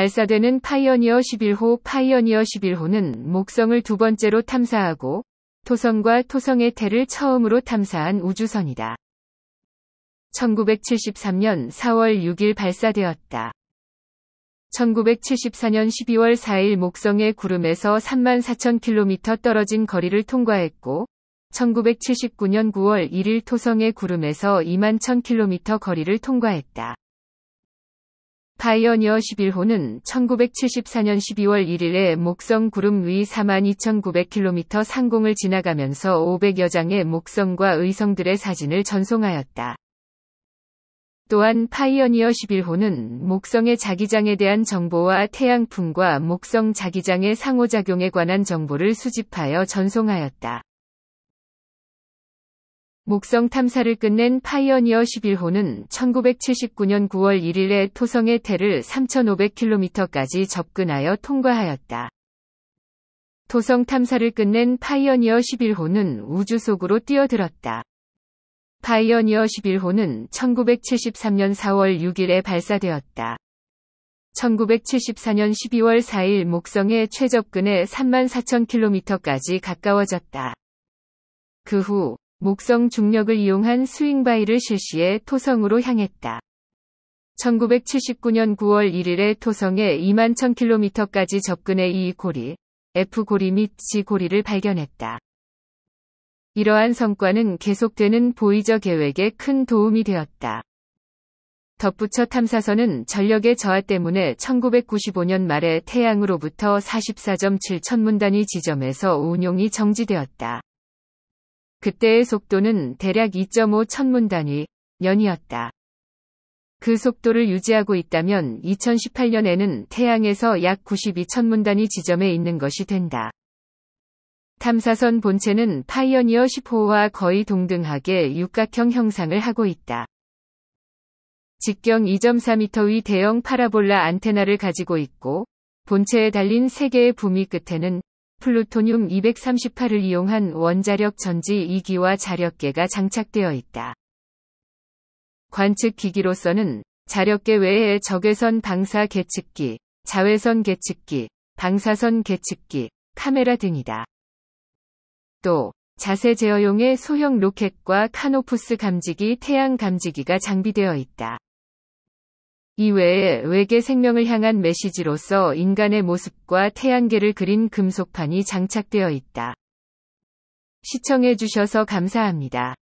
발사되는 파이어니어 11호 파이어니어 11호는 목성을 두 번째로 탐사하고 토성과 토성의 태를 처음으로 탐사한 우주선이다. 1973년 4월 6일 발사되었다. 1974년 12월 4일 목성의 구름에서 34,000km 떨어진 거리를 통과했고, 1979년 9월 1일 토성의 구름에서 21,000km 거리를 통과했다. 파이어니어 11호는 1974년 12월 1일에 목성 구름 위 42,900km 상공을 지나가면서 500여 장의 목성과 의성들의 사진을 전송하였다. 또한 파이어니어 11호는 목성의 자기장에 대한 정보와 태양풍과 목성 자기장의 상호작용에 관한 정보를 수집하여 전송하였다. 목성 탐사를 끝낸 파이어니어 11호는 1979년 9월 1일에 토성의 테를 3,500km까지 접근하여 통과하였다. 토성 탐사를 끝낸 파이어니어 11호는 우주 속으로 뛰어들었다. 파이어니어 11호는 1973년 4월 6일에 발사되었다. 1974년 12월 4일 목성의 최접근에 34,000km까지 가까워졌다. 그후 목성 중력을 이용한 스윙 바이를 실시해 토성으로 향했다. 1979년 9월 1일에 토성에 2만 1000km까지 접근해 이 고리, F 고리 및 G 고리를 발견했다. 이러한 성과는 계속되는 보이저 계획에 큰 도움이 되었다. 덧붙여 탐사선은 전력의 저하 때문에 1995년 말에 태양으로부터 44.7천문단위 지점에서 운용이 정지되었다. 그때의 속도는 대략 2.5 천문 단위 년이었다. 그 속도를 유지하고 있다면 2018년에는 태양에서 약 92천문 단위 지점에 있는 것이 된다. 탐사선 본체는 파이어니어 10호와 거의 동등하게 육각형 형상을 하고 있다. 직경 2.4m의 대형 파라볼라 안테나를 가지고 있고 본체에 달린 3개의 부미 끝에는 플루토늄 238을 이용한 원자력 전지 2기와 자력계가 장착되어 있다. 관측 기기로서는 자력계 외에 적외선 방사 계측기, 자외선 계측기, 방사선 계측기, 카메라 등이다. 또 자세 제어용의 소형 로켓과 카노푸스 감지기, 태양 감지기가 장비되어 있다. 이외에 외계 생명을 향한 메시지로서 인간의 모습과 태양계를 그린 금속판이 장착되어 있다. 시청해주셔서 감사합니다.